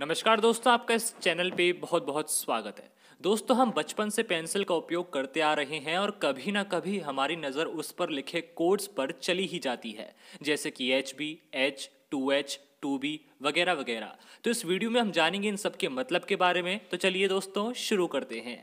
नमस्कार दोस्तों आपका इस चैनल पे बहुत बहुत स्वागत है दोस्तों हम बचपन से पेंसिल का उपयोग करते आ रहे हैं और कभी ना कभी हमारी नज़र उस पर लिखे कोड्स पर चली ही जाती है जैसे कि H B H two H two B वगैरह वगैरह तो इस वीडियो में हम जानेंगे इन सब के मतलब के बारे में तो चलिए दोस्तों शुरू करते हैं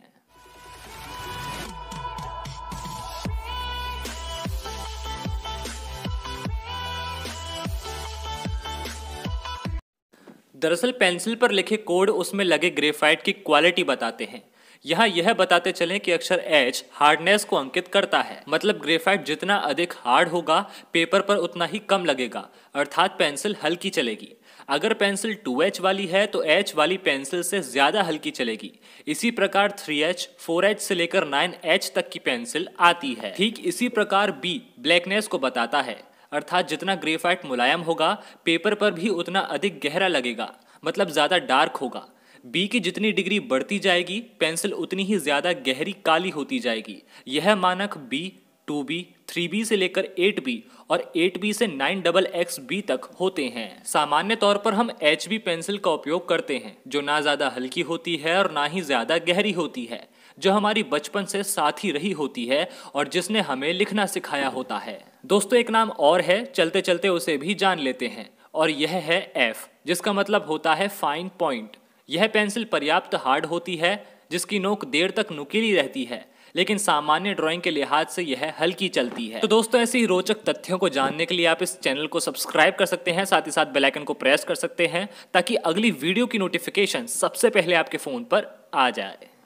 दरअसल पेंसिल पर लिखे कोड उसमें लगे ग्रेफाइट की क्वालिटी बताते हैं यहाँ यह बताते चलें कि अक्षर एच हार्डनेस को अंकित करता है मतलब ग्रेफाइट जितना अधिक हार्ड होगा पेपर पर उतना ही कम लगेगा अर्थात पेंसिल हल्की चलेगी अगर पेंसिल 2H वाली है तो H वाली पेंसिल से ज़्यादा हल्की चलेगी इसी प्रकार 3H, 4H से लेकर 9H तक की पेंसिल आती है ठीक इसी प्रकार B ब्लैकनेस को बताता है अर्थात जितना ग्रेफाइट मुलायम होगा पेपर पर भी उतना अधिक गहरा लगेगा मतलब ज़्यादा डार्क होगा बी की जितनी डिग्री बढ़ती जाएगी पेंसिल उतनी ही ज़्यादा गहरी काली होती जाएगी यह मानक B two B three B से लेकर एट बी और एट बी से नाइन डबल एक्स बी तक होते हैं सामान्य तौर पर हम एच बी पेंसिल का उपयोग करते हैं जो ना ज़्यादा हल्की होती है और ना ही ज़्यादा गहरी होती है जो हमारी बचपन से साथ ही रही होती है और जिसने हमें लिखना सिखाया होता है दोस्तों एक नाम और है चलते चलते उसे भी जान लेते हैं और यह है एफ जिसका मतलब होता है फाइन पॉइंट यह पेंसिल पर्याप्त हार्ड होती है जिसकी नोक देर तक नुकीली रहती है लेकिन सामान्य ड्राइंग के लिहाज से यह हल्की चलती है तो दोस्तों ऐसे ही रोचक तथ्यों को जानने के लिए आप इस चैनल को सब्सक्राइब कर सकते हैं साथ ही साथ बेल आइकन को प्रेस कर सकते हैं ताकि अगली वीडियो की नोटिफिकेशन सबसे पहले आपके फोन पर आ जाए